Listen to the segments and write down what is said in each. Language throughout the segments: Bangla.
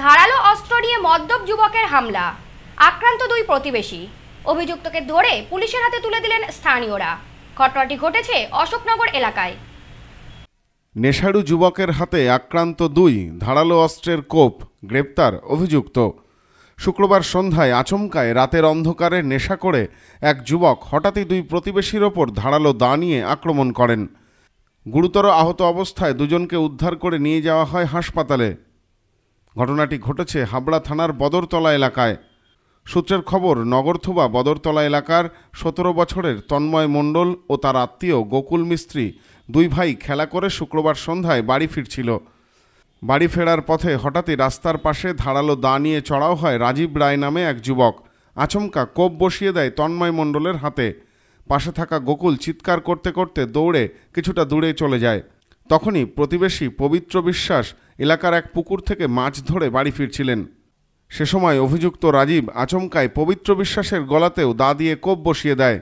ধারালো অস্ত্র নিয়ে মদ্যপ যুবকের হামলা আক্রান্ত দুই প্রতিবেশী অভিযুক্তকে ধরে পুলিশের হাতে তুলে দিলেন স্থানীয়রা ঘটনাটি ঘটেছে অশোকনগর এলাকায় নেশারু যুবকের হাতে আক্রান্ত দুই ধারালো অস্ত্রের কোপ গ্রেপ্তার অভিযুক্ত শুক্রবার সন্ধ্যায় আচমকায় রাতের অন্ধকারে নেশা করে এক যুবক হঠাৎই দুই প্রতিবেশীর ওপর ধারালো দা নিয়ে আক্রমণ করেন গুরুতর আহত অবস্থায় দুজনকে উদ্ধার করে নিয়ে যাওয়া হয় হাসপাতালে ঘটনাটি ঘটেছে হাবড়া থানার বদরতলা এলাকায় সূত্রের খবর নগরথুবা বদরতলা এলাকার সতেরো বছরের তন্ময় মণ্ডল ও তার আত্মীয় গোকুল মিস্ত্রি দুই ভাই খেলা করে শুক্রবার সন্ধ্যায় বাড়ি ফিরছিল বাড়ি ফেরার পথে হঠাৎই রাস্তার পাশে ধারালো দা নিয়ে চড়াও হয় রাজীব রায় নামে এক যুবক আচমকা কোপ বসিয়ে দেয় তন্ময় মণ্ডলের হাতে পাশে থাকা গোকুল চিৎকার করতে করতে দৌড়ে কিছুটা দূরে চলে যায় তখনই প্রতিবেশী পবিত্র বিশ্বাস এলাকার এক পুকুর থেকে মাছ ধরে বাড়ি ফিরছিলেন সে সময় অভিযুক্ত রাজীব আচমকায় পবিত্র বিশ্বাসের গলাতেও দা দিয়ে কোপ বসিয়ে দেয়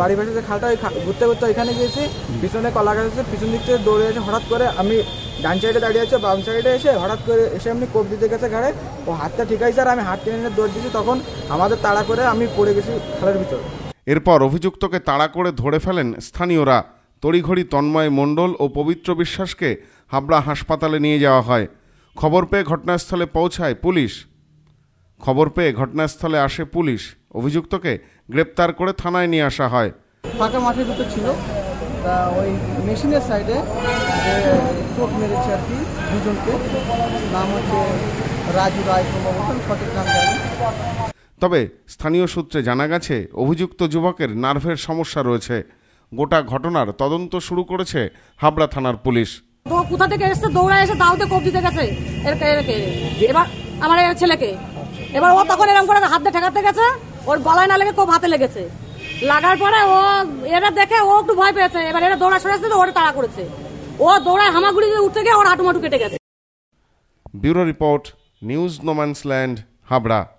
বাড়ি বাড়িতে খালটা ওই ঘুরতে ঘুরতে ওইখানে গিয়েছি পিছনে কলা গাছ আছে পিছন দিক থেকে দৌড়ে এসে হঠাৎ করে আমি ডান সাইডে দাঁড়িয়ে আছে বাম সাইডে এসে হঠাৎ করে এসে আমি কোপ দিতে গেছে ঘাড়ে ও হাতটা ঠিক আছে আর আমি হাত টেনে দৌড় দিয়েছি তখন আমাদের তাড়া করে আমি পড়ে গেছি খালের ভিতর এরপর অভিযুক্তকে তাড়া করে ধরে ফেলেন স্থানীয়রা তড়িঘড়ি তন্ময় মণ্ডল ও পবিত্র বিশ্বাসকে হাবড়া হাসপাতালে নিয়ে যাওয়া হয় খবর পেয়ে ঘটনাস্থলে পৌঁছায় পুলিশ খবর পেয়ে ঘটনাস্থলে আসে পুলিশ অভিযুক্তকে গ্রেপ্তার করে থানায় নিয়ে আসা হয় ফাঁকা মাঠের ভিতর ছিল তা ওই মেশিনের সাইডে চোখ মেরেছে আর কি দুজনকে নাম হচ্ছে রাজু রায় সম্ভবত সঠিক নাম জানি তবে স্থানীয় সূত্রে জানা গেছে অভিযুক্ত যুবকের নার্ভের সমস্যা রয়েছে গোটা ঘটনার তদন্ত শুরু করেছে হাবড়া থানার পুলিশ কোথা থেকে এসছে দৌড়া এসে দাউতে কোপ দিতে গেছে এবার আমার ছেলেকে এবার ও তখন এরকম করে হাতে ঠেকাতে গেছে ওর গলায় না লেগে কোপ হাতে লেগেছে লাগার পরে ও এরা দেখে ও একটু ভয় পেয়েছে এবার এরা দৌড়া সরে আসতে ওরা তাড়া করেছে ও দৌড়ায় হামাগুড়ি দিয়ে উঠতে গিয়ে ওর হাঁটু মাটু কেটে গেছে bureau report news no man's land Habra